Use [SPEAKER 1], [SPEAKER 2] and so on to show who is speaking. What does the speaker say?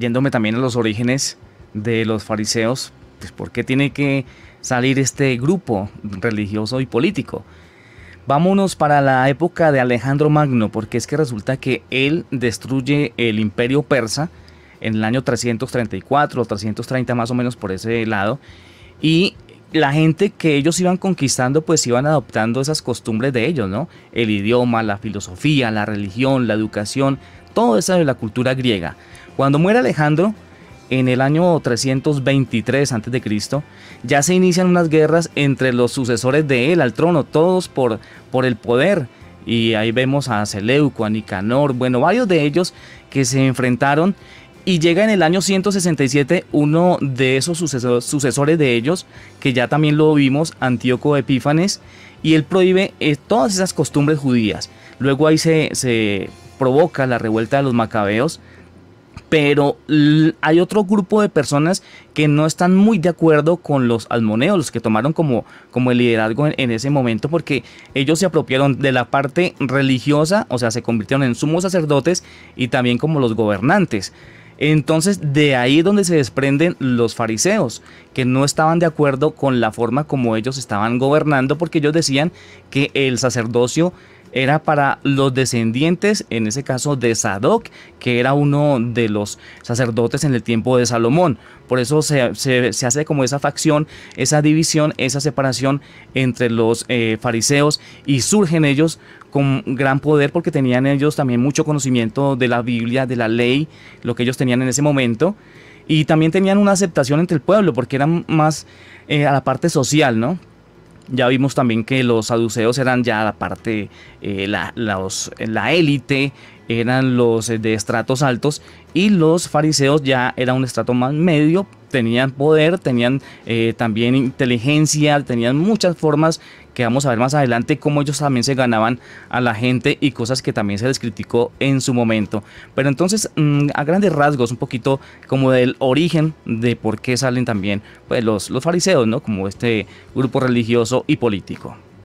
[SPEAKER 1] Yéndome también a los orígenes de los fariseos, pues ¿por qué tiene que salir este grupo religioso y político? Vámonos para la época de Alejandro Magno, porque es que resulta que él destruye el imperio persa en el año 334, o 330 más o menos por ese lado, y la gente que ellos iban conquistando, pues iban adoptando esas costumbres de ellos, ¿no? El idioma, la filosofía, la religión, la educación, todo eso de la cultura griega. Cuando muere Alejandro, en el año 323 a.C., ya se inician unas guerras entre los sucesores de él al trono, todos por, por el poder. Y ahí vemos a Seleuco, a Nicanor, bueno, varios de ellos que se enfrentaron y llega en el año 167 uno de esos sucesores de ellos, que ya también lo vimos, Antíoco Epífanes, y él prohíbe eh, todas esas costumbres judías. Luego ahí se, provoca la revuelta de los macabeos, pero hay otro grupo de personas que no están muy de acuerdo con los almoneos, los que tomaron como, el liderazgo en, en, ese momento, porque ellos se apropiaron de la parte religiosa, o sea, se convirtieron en sumos sacerdotes y también como los gobernantes. Entonces, de ahí donde se desprenden los fariseos, que no estaban de acuerdo con la forma como ellos estaban gobernando, porque ellos decían que el sacerdocio era para los descendientes, en ese caso de Sadoc, que era uno de los sacerdotes en el tiempo de Salomón. Por eso se, hace como esa facción, esa división, esa separación entre los eh, fariseos y surgen ellos con gran poder porque tenían ellos también mucho conocimiento de la Biblia, de la ley, lo que ellos tenían en ese momento. Y también tenían una aceptación entre el pueblo porque eran más eh, a la parte social, ¿no? Ya vimos también que los saduceos eran ya la parte, eh, la, la élite eran los eh, de estratos altos y los fariseos ya era un estrato más medio, tenían poder, tenían eh, también inteligencia, tenían muchas formas que vamos a ver más adelante cómo ellos también se ganaban a la gente y cosas que también se les criticó en su momento. Pero entonces, mm, a grandes rasgos, un poquito como del origen de por qué salen también pues, los, los fariseos, ¿no? Como este grupo religioso y político.